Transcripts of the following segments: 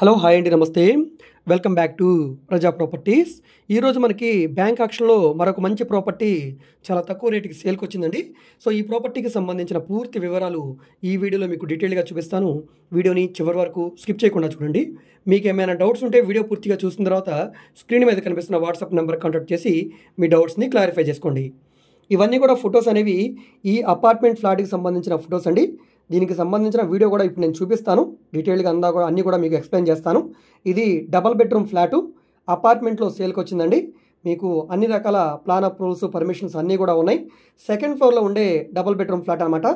hello hi అండి నమస్తే welcome back to Praja properties ఈరోజు మనకి బ్యాంక్ ఆక్షన్లో మరొక మంచి ప్రాపర్టీ చాలా తక్కువ రేటుకి సేల్కి వచ్చిందండి సో ఈ ప్రాపర్టీకి సంబంధించిన పూర్తి వివరాలు ఈ వీడియోలో మీకు డీటెయిల్గా చూపిస్తాను వీడియోని చివరి వరకు స్కిప్ చేయకుండా చూడండి మీకు ఏమైనా డౌట్స్ ఉంటే వీడియో పూర్తిగా చూసిన తర్వాత స్క్రీన్ మీద కనిపిస్తున్న వాట్సాప్ నెంబర్ కాంటాక్ట్ చేసి మీ డౌట్స్ని క్లారిఫై చేసుకోండి ఇవన్నీ కూడా ఫొటోస్ అనేవి ఈ అపార్ట్మెంట్ ఫ్లాట్కి సంబంధించిన ఫొటోస్ అండి దీనికి సంబంధించిన వీడియో కూడా ఇప్పుడు నేను చూపిస్తాను డీటెయిల్గా అందా కూడా అన్నీ కూడా మీకు ఎక్స్ప్లెయిన్ చేస్తాను ఇది డబల్ బెడ్రూమ్ ఫ్లాటు అపార్ట్మెంట్లో సేల్కి వచ్చిందండి మీకు అన్ని రకాల ప్లాన్ అప్రూవల్స్ పర్మిషన్స్ అన్నీ కూడా ఉన్నాయి సెకండ్ ఫ్లోర్లో ఉండే డబల్ బెడ్రూమ్ ఫ్లాట్ అనమాట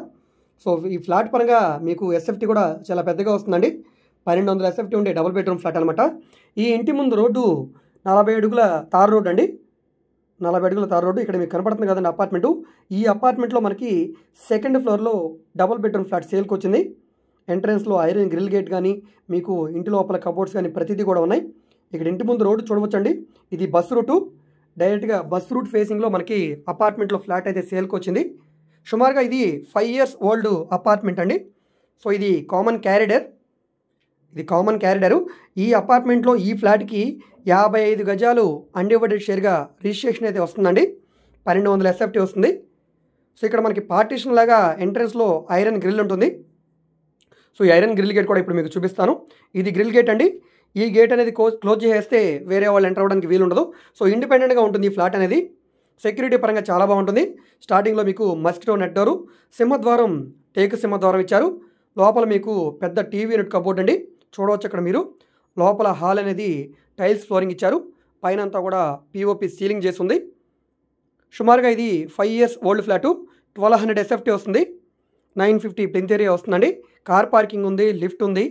సో ఈ ఫ్లాట్ పరంగా మీకు ఎస్ఎఫ్టీ కూడా చాలా పెద్దగా వస్తుందండి పన్నెండు వందల ఎస్ఎఫ్టీ ఉండే డబల్ బెడ్రూమ్ ఫ్లాట్ అనమాట ఈ ఇంటి ముందు రోడ్డు నలభై అడుగుల తార్ రోడ్ అండి నలభై అడుగుల తార రోడ్డు ఇక్కడ మీకు కనపడుతుంది కదండి అపార్ట్మెంటు ఈ అపార్ట్మెంట్లో మనకి సెకండ్ ఫ్లోర్లో డబుల్ బెడ్రూమ్ ఫ్లాట్ సేల్కి వచ్చింది ఎంట్రన్స్లో ఐరన్ గ్రిల్ గేట్ కానీ మీకు ఇంటి లోపల కబోర్డ్స్ కానీ ప్రతిదీ కూడా ఉన్నాయి ఇక్కడ ఇంటి ముందు రోడ్డు చూడవచ్చండి ఇది బస్ రూటు డైరెక్ట్గా బస్ రూట్ ఫేసింగ్లో మనకి అపార్ట్మెంట్లో ఫ్లాట్ అయితే సేల్కి వచ్చింది సుమారుగా ఇది ఫైవ్ ఇయర్స్ ఓల్డ్ అపార్ట్మెంట్ అండి సో ఇది కామన్ క్యారిడర్ ఇది కామన్ క్యారిడరు ఈ అపార్ట్మెంట్లో ఈ ఫ్లాట్కి యాభై ఐదు గజాలు అన్డివైడెడ్ షేర్గా రిజిస్ట్రేషన్ అయితే వస్తుందండి పన్నెండు వందల ఎస్ఎఫ్టీ వస్తుంది సో ఇక్కడ మనకి పార్టీషన్ లాగా ఎంట్రన్స్లో ఐరన్ గ్రిల్ ఉంటుంది సో ఈ ఐరన్ గ్రిల్ గేట్ కూడా ఇప్పుడు మీకు చూపిస్తాను ఇది గ్రిల్ గేట్ అండి ఈ గేట్ అనేది క్లోజ్ చేసేస్తే వేరే వాళ్ళు ఎంటర్ అవ్వడానికి వీలు ఉండదు సో ఇండిపెండెంట్గా ఉంటుంది ఈ ఫ్లాట్ అనేది సెక్యూరిటీ పరంగా చాలా బాగుంటుంది స్టార్టింగ్లో మీకు మస్కిటో నెట్ డోరు సింహద్వారం టేకు సింహద్వారం ఇచ్చారు లోపల మీకు పెద్ద టీవీ యూనిట్ కబోర్డ్ అండి చూడవచ్చు అక్కడ మీరు లోపల హాల్ అనేది టైల్స్ ఫ్లోరింగ్ ఇచ్చారు పైన అంతా కూడా పిఓపి సీలింగ్ చేసి ఉంది సుమారుగా ఇది five years old flat twelve hundred SFT వస్తుంది నైన్ ఫిఫ్టీ ప్లింత్ ఏరియా వస్తుందండి కార్ పార్కింగ్ ఉంది లిఫ్ట్ ఉంది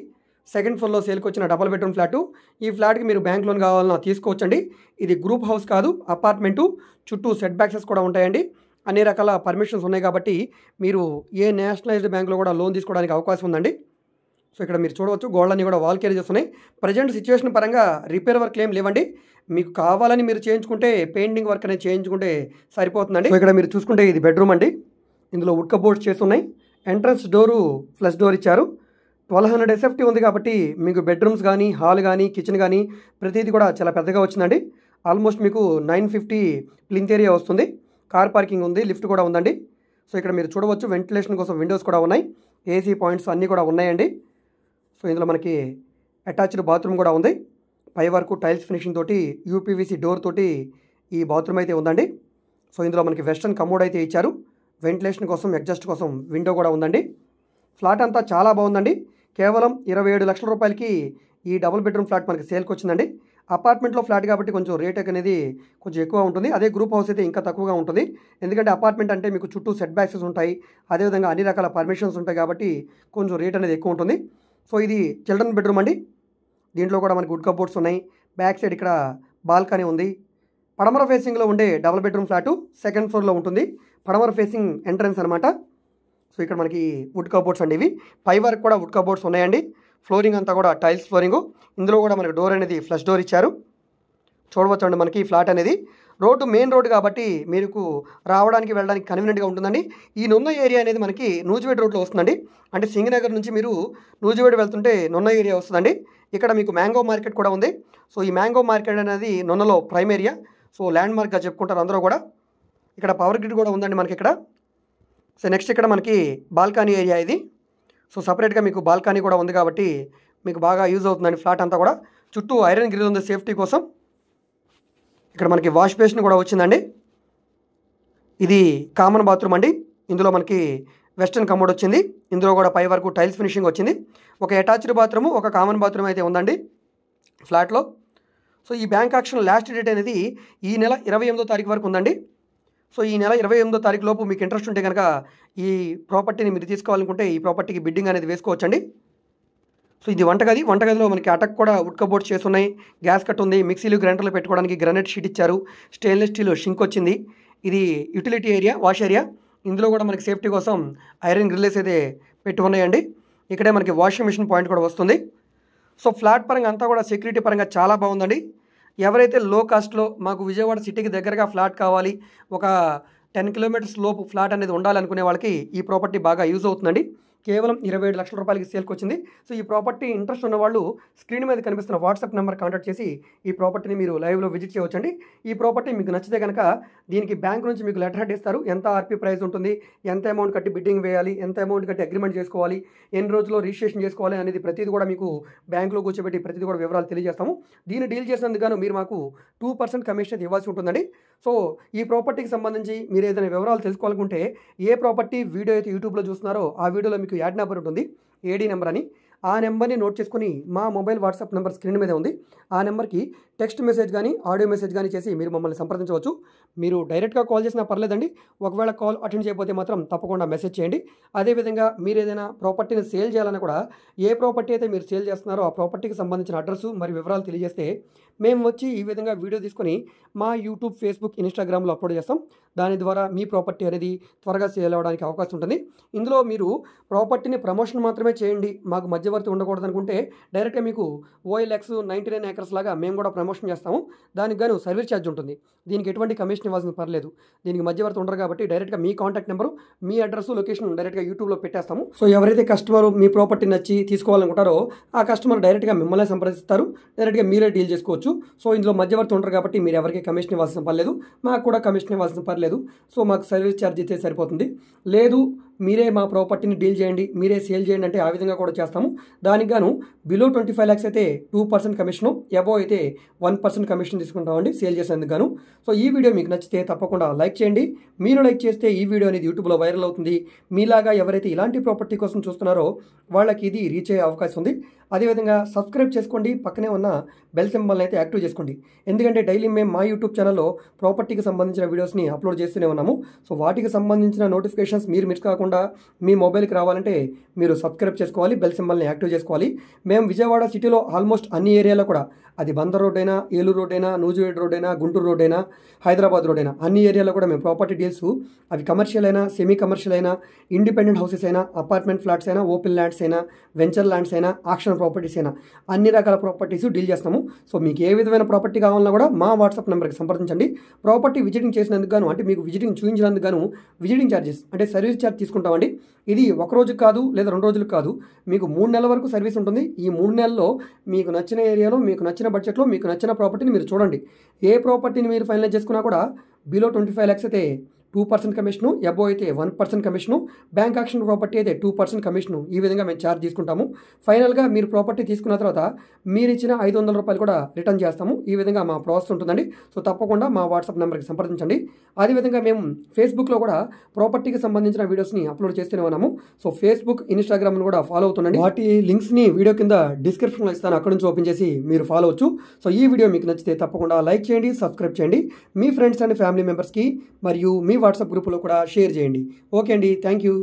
సెకండ్ ఫ్లోర్లో సేల్కి వచ్చిన డబల్ బెడ్రూమ్ ఫ్లాటు ఈ ఫ్లాట్కి మీరు బ్యాంక్ లోన్ కావాలన్నా తీసుకోవచ్చండి ఇది గ్రూప్ హౌస్ కాదు అపార్ట్మెంటు చుట్టూ సెట్ బ్యాక్సెస్ కూడా ఉంటాయండి అన్ని రకాల పర్మిషన్స్ ఉన్నాయి కాబట్టి మీరు ఏ నేషనలైజ్డ్ బ్యాంక్లో కూడా లోన్ తీసుకోవడానికి అవకాశం ఉందండి సో ఇక్కడ మీరు చూడవచ్చు అన్నీ కూడా వాల్ క్యారేజెస్ ఉన్నాయి ప్రజెంట్ సిచ్యువేషన్ పరంగా రిపేర్ వర్క్ ఏం లేవండి మీకు కావాలని మీరు చేయించుకుంటే పెయింటింగ్ వర్క్ అనేది చేయించుకుంటే సరిపోతుందండి ఇక్కడ మీరు చూసుకుంటే ఇది బెడ్రూమ్ అండి ఇందులో ఉడ్క బోర్డ్స్ చేసి ఉన్నాయి ఎంట్రన్స్ డోరు ఫ్లష్ డోర్ ఇచ్చారు ట్వెల్వ్ హండ్రెడ్ ఎస్ఎఫ్టీ ఉంది కాబట్టి మీకు బెడ్రూమ్స్ కానీ హాల్ కానీ కిచెన్ కానీ ప్రతిదీ కూడా చాలా పెద్దగా వచ్చిందండి ఆల్మోస్ట్ మీకు నైన్ ఫిఫ్టీ ప్లింత్ ఏరియా వస్తుంది కార్ పార్కింగ్ ఉంది లిఫ్ట్ కూడా ఉందండి సో ఇక్కడ మీరు చూడవచ్చు వెంటిలేషన్ కోసం విండోస్ కూడా ఉన్నాయి ఏసీ పాయింట్స్ అన్నీ కూడా ఉన్నాయండి సో ఇందులో మనకి అటాచ్డ్ బాత్రూమ్ కూడా ఉంది పై వరకు టైల్స్ ఫినిషింగ్ తోటి యూపీవీసీ డోర్ తోటి ఈ బాత్రూమ్ అయితే ఉందండి సో ఇందులో మనకి వెస్ట్రన్ కమోడ్ అయితే ఇచ్చారు వెంటిలేషన్ కోసం ఎగ్జాస్ట్ కోసం విండో కూడా ఉందండి ఫ్లాట్ అంతా చాలా బాగుందండి కేవలం ఇరవై ఏడు లక్షల రూపాయలకి ఈ డబుల్ బెడ్రూమ్ ఫ్లాట్ మనకి సేల్కి వచ్చిందండి అపార్ట్మెంట్లో ఫ్లాట్ కాబట్టి కొంచెం రేట్ అనేది కొంచెం ఎక్కువ ఉంటుంది అదే గ్రూప్ హౌస్ అయితే ఇంకా తక్కువగా ఉంటుంది ఎందుకంటే అపార్ట్మెంట్ అంటే మీకు చుట్టూ సెట్ బ్యాక్సెస్ ఉంటాయి అదేవిధంగా అన్ని రకాల పర్మిషన్స్ ఉంటాయి కాబట్టి కొంచెం రేట్ అనేది ఎక్కువ ఉంటుంది సో ఇది చిల్డ్రన్ బెడ్రూమ్ అండి దీంట్లో కూడా మనకి వుడ్ కబోర్డ్స్ ఉన్నాయి బ్యాక్ సైడ్ ఇక్కడ బాల్కనీ ఉంది పడమర ఫేసింగ్లో ఉండే డబుల్ బెడ్రూమ్ ఫ్లాటు సెకండ్ ఫ్లోర్లో ఉంటుంది పడమర ఫేసింగ్ ఎంట్రన్స్ అనమాట సో ఇక్కడ మనకి వుడ్ కబోర్డ్స్ అండి ఇవి పై వరకు కూడా వుడ్ కబోర్డ్స్ ఉన్నాయండి ఫ్లోరింగ్ అంతా కూడా టైల్స్ ఫ్లోరింగు ఇందులో కూడా మనకి డోర్ అనేది ఫ్లష్ డోర్ ఇచ్చారు చూడవచ్చు అండి మనకి ఫ్లాట్ అనేది రోడ్డు మెయిన్ రోడ్డు కాబట్టి మీకు రావడానికి వెళ్ళడానికి కన్వీనియంట్గా ఉంటుందండి ఈ నున్న ఏరియా అనేది మనకి నూజివేడ్ రోడ్లో వస్తుందండి అంటే సింగనగర్ నుంచి మీరు నూజివేడ్ వెళ్తుంటే నున్న ఏరియా వస్తుందండి ఇక్కడ మీకు మ్యాంగో మార్కెట్ కూడా ఉంది సో ఈ మ్యాంగో మార్కెట్ అనేది నున్నలో ప్రైమ్ ఏరియా సో ల్యాండ్ మార్క్గా చెప్పుకుంటారు అందరూ కూడా ఇక్కడ పవర్ గ్రిడ్ కూడా ఉందండి మనకి ఇక్కడ సో నెక్స్ట్ ఇక్కడ మనకి బాల్కనీ ఏరియా ఇది సో సపరేట్గా మీకు బాల్కనీ కూడా ఉంది కాబట్టి మీకు బాగా యూజ్ అవుతుందండి ఫ్లాట్ అంతా కూడా చుట్టూ ఐరన్ గ్రిల్ ఉంది సేఫ్టీ కోసం ఇక్కడ మనకి వాష్ బేసిన్ కూడా వచ్చిందండి ఇది కామన్ బాత్రూమ్ అండి ఇందులో మనకి వెస్టర్న్ కమోడ్ వచ్చింది ఇందులో కూడా పై వరకు టైల్స్ ఫినిషింగ్ వచ్చింది ఒక అటాచ్డ్ బాత్రూమ్ ఒక కామన్ బాత్రూమ్ అయితే ఉందండి ఫ్లాట్లో సో ఈ బ్యాంక్ ఆక్షన్ లాస్ట్ డేట్ అనేది ఈ నెల ఇరవై ఎనిమిదో తారీఖు వరకు ఉందండి సో ఈ నెల ఇరవై ఎనిమిదో తారీఖు లోపు మీకు ఇంట్రెస్ట్ ఉంటే కనుక ఈ ప్రాపర్టీని మీరు తీసుకోవాలనుకుంటే ఈ ప్రాపర్టీకి బిడ్డింగ్ అనేది వేసుకోవచ్చండి సో ఇది వంటగది వంటగదిలో మనకి అటక్ కూడా ఉడ్క బోర్డ్స్ చేస్తున్నాయి గ్యాస్ కట్ ఉంది మిక్సీలు గ్రైండర్లు పెట్టుకోవడానికి గ్రనేట్ షీట్ ఇచ్చారు స్టెయిన్లెస్ స్టీల్ షింక్ వచ్చింది ఇది యూటిలిటీ ఏరియా వాష్ ఏరియా ఇందులో కూడా మనకి సేఫ్టీ కోసం ఐరన్ గ్రిల్లెస్ అయితే పెట్టి ఉన్నాయండి ఇక్కడే మనకి వాషింగ్ మిషన్ పాయింట్ కూడా వస్తుంది సో ఫ్లాట్ పరంగా అంతా కూడా సెక్యూరిటీ పరంగా చాలా బాగుందండి ఎవరైతే లో కాస్ట్లో మాకు విజయవాడ సిటీకి దగ్గరగా ఫ్లాట్ కావాలి ఒక టెన్ కిలోమీటర్స్ లోపు ఫ్లాట్ అనేది ఉండాలనుకునే వాళ్ళకి ఈ ప్రాపర్టీ బాగా యూజ్ అవుతుందండి కేవలం ఇరవై ఏడు లక్షల రూపాయలకి సేల్కి వచ్చింది సో ఈ ప్రాపర్టీ ఇంట్రెస్ట్ ఉన్న వాళ్ళు స్క్రీన్ మీద కనిపిస్తున్న వాట్సాప్ నెంబర్ కాంటాక్ట్ చేసి ఈ ప్రాపర్టీని మీరు లైవ్లో విజిట్ చేయవచ్చండి ఈ ప్రాపర్టీ మీకు నచ్చితే కనుక దీనికి బ్యాంక్ నుంచి మీకు లెటర్ హెడ్ ఇస్తారు ఎంత ఆర్పీ ప్రైస్ ఉంటుంది ఎంత అమౌంట్ కట్టి బిడ్డింగ్ వేయాలి ఎంత అమౌంట్ కట్టి అగ్రిమెంట్ చేసుకోవాలి ఎన్ని రోజుల్లో రిజిస్ట్రేషన్ చేసుకోవాలి అనేది ప్రతిదీ కూడా మీకు బ్యాంకులో కూర్చోబెట్టి ప్రతిదీ కూడా వివరాలు తెలియజేస్తాము దీన్ని డీల్ చేసినందుకు మీరు మాకు టూ పర్సెంట్ కమిషన్ ఇవ్వాల్సి ఉంటుందండి సో ఈ ప్రాపర్టీకి సంబంధించి మీరు ఏదైనా వివరాలు తెలుసుకోవాలనుకుంటే ఏ ప్రాపర్టీ వీడియో అయితే యూట్యూబ్లో చూస్తున్నారో ఆ వీడియోలో మీకు మీకు యాడ్ నెంబర్ ఉంటుంది ఏడీ నెంబర్ అని ఆ నెంబర్ని నోట్ చేసుకుని మా మొబైల్ వాట్సాప్ నెంబర్ స్క్రీన్ మీద ఉంది ఆ నెంబర్కి టెక్స్ట్ మెసేజ్ కానీ ఆడియో మెసేజ్ కానీ చేసి మీరు మమ్మల్ని సంప్రదించవచ్చు మీరు డైరెక్ట్గా కాల్ చేసినా పర్లేదండి ఒకవేళ కాల్ అటెండ్ చేయకపోతే మాత్రం తప్పకుండా మెసేజ్ చేయండి అదేవిధంగా మీరు ఏదైనా ప్రాపర్టీని సేల్ చేయాలన్నా కూడా ఏ ప్రాపర్టీ అయితే మీరు సేల్ చేస్తున్నారో ఆ ప్రాపర్టీకి సంబంధించిన అడ్రస్ మరియు వివరాలు తెలియజేస్తే మేము వచ్చి ఈ విధంగా వీడియో తీసుకొని మా యూట్యూబ్ ఫేస్బుక్ ఇన్స్టాగ్రామ్లో అప్లోడ్ చేస్తాం దాని ద్వారా మీ ప్రాపర్టీ అనేది త్వరగా సేల్ అవ్వడానికి అవకాశం ఉంటుంది ఇందులో మీరు ప్రాపర్టీని ప్రమోషన్ మాత్రమే చేయండి మాకు మధ్య మధ్యవర్తి ఉండకూడదు అనుకుంటే డైరెక్ట్గా మీకు ఓఎల్ఎక్స్ నైంటీ నైన్ ఏకర్స్ లాగా మేము కూడా ప్రమోషన్ చేస్తాము దానికి గాను సర్వీస్ ఛార్జ్ ఉంటుంది దీనికి ఎటువంటి కమిషన్ ఇవ్వాల్సిన పర్లేదు దీనికి మధ్యవర్తి ఉండరు కాబట్టి డైరెక్ట్గా మీ కాంటాక్ట్ నెంబర్ మీ అడ్రస్ లొకేషన్ డైరెక్ట్గా యూట్యూబ్లో పెట్టేస్తాము సో ఎవరైతే కస్టమర్ మీ ప్రాపర్టీ నచ్చి తీసుకోవాలనుకుంటారో ఆ కస్టమర్ డైరెక్ట్గా మిమ్మల్ని సంప్రదిస్తారు డైరెక్ట్గా మీరే డీల్ చేసుకోవచ్చు సో ఇందులో మధ్యవర్తి ఉండరు కాబట్టి మీరు ఎవరికి కమిషన్ ఇవ్వాల్సిన పర్లేదు మాకు కూడా కమిషన్ ఇవ్వాల్సిన పర్లేదు సో మాకు సర్వీస్ ఛార్జ్ ఇస్తే సరిపోతుంది లేదు మీరే మా ప్రాపర్టీని డీల్ చేయండి మీరే సేల్ చేయండి అంటే ఆ విధంగా కూడా చేస్తాము దానికి గాను బిలో ట్వంటీ ఫైవ్ ల్యాక్స్ అయితే టూ పర్సెంట్ కమిషను ఎబో అయితే వన్ పర్సెంట్ కమిషన్ తీసుకుంటామండి సేల్ చేసేందుకు గాను సో ఈ వీడియో మీకు నచ్చితే తప్పకుండా లైక్ చేయండి మీరు లైక్ చేస్తే ఈ వీడియో అనేది యూట్యూబ్లో వైరల్ అవుతుంది మీలాగా ఎవరైతే ఇలాంటి ప్రాపర్టీ కోసం చూస్తున్నారో వాళ్ళకి ఇది రీచ్ అయ్యే అవకాశం ఉంది అదేవిధంగా సబ్స్క్రైబ్ చేసుకోండి పక్కనే ఉన్న బెల్ సింబల్ని అయితే యాక్టివ్ చేసుకోండి ఎందుకంటే డైలీ మేము మా యూట్యూబ్ ఛానల్లో ప్రాపర్టీకి సంబంధించిన వీడియోస్ని అప్లోడ్ చేస్తూనే ఉన్నాము సో వాటికి సంబంధించిన నోటిఫికేషన్స్ మీరు మిస్ కాకుండా తప్పకుండా మీ మొబైల్కి రావాలంటే మీరు సబ్స్క్రైబ్ చేసుకోవాలి బెల్ సింబల్ని యాక్టివ్ చేసుకోవాలి మేము విజయవాడ సిటీలో ఆల్మోస్ట్ అన్ని ఏరియాలో కూడా అది బందర్ రోడ్ అయినా ఏలూరు రోడ్ అయినా నూజువేడ్ రోడ్ అయినా గుంటూరు రోడ్ అయినా హైదరాబాద్ రోడ్ అయినా అన్ని ఏరియాలో కూడా మేము ప్రాపర్టీ డీల్స్ అవి కమర్షియల్ అయినా సెమీ కమర్షియల్ అయినా ఇండిపెండెంట్ హౌసెస్ అయినా అపార్ట్మెంట్ ఫ్లాట్స్ అయినా ఓపెన్ ల్యాండ్స్ అయినా వెంచర్ ల్యాండ్స్ అయినా ఆక్షన్ ప్రాపర్టీస్ అయినా అన్ని రకాల ప్రాపర్టీస్ డీల్ చేస్తాము సో మీకు ఏ విధమైన ప్రాపర్టీ కావాలన్నా కూడా మా వాట్సాప్ నెంబర్కి సంప్రదించండి ప్రాపర్టీ విజిటింగ్ చేసినందుకు గాను అంటే మీకు విజిటింగ్ చూపించినందుకు గాను విజిటింగ్ ఛార్జెస్ అంటే సర్వీస్ ఛార్జ్ తీసుకుంటాం తీసుకుంటామండి ఇది ఒక రోజు కాదు లేదా రెండు రోజులు కాదు మీకు మూడు నెలల వరకు సర్వీస్ ఉంటుంది ఈ మూడు నెలల్లో మీకు నచ్చిన ఏరియాలో మీకు నచ్చిన బడ్జెట్లో మీకు నచ్చిన ప్రాపర్టీని మీరు చూడండి ఏ ప్రాపర్టీని మీరు ఫైనలైజ్ చేసుకున్నా కూడా బిలో ట్వంటీ ఫైవ్ అయితే టూ పర్సెంట్ కమిషను ఎబో అయితే one percent commission bank auction property అయితే టూ పర్సెంట్ కమిషను ఈ విధంగా మేము ఛార్జ్ తీసుకుంటాము ఫైనల్గా మీరు ప్రాపర్టీ తీసుకున్న తర్వాత మీరు ఇచ్చిన ఐదు వందల రూపాయలు కూడా రిటర్న్ చేస్తాము ఈ విధంగా మా ప్రాసెస్ ఉంటుందండి సో తప్పకుండా మా వాట్సాప్ నెంబర్కి సంప్రదించండి అదేవిధంగా మేము ఫేస్బుక్లో కూడా ప్రాపర్టీకి సంబంధించిన వీడియోస్ని అప్లోడ్ చేస్తూనే ఉన్నాము సో ఫేస్బుక్ ఇన్స్టాగ్రామ్ను కూడా ఫాలో అవుతుండండి వాటి లింక్స్ని వీడియో కింద డిస్క్రిప్షన్లో ఇస్తాను అక్కడ నుంచి ఓపెన్ చేసి మీరు ఫాలో అవచ్చు సో ఈ వీడియో మీకు నచ్చితే తప్పకుండా లైక్ చేయండి సబ్స్క్రైబ్ చేయండి మీ ఫ్రెండ్స్ అండ్ ఫ్యామిలీ మెంబర్స్కి మరియు మీ వాట్సాప్ గ్రూపులో కూడా షేర్ చేయండి ఓకే అండి థ్యాంక్ యూ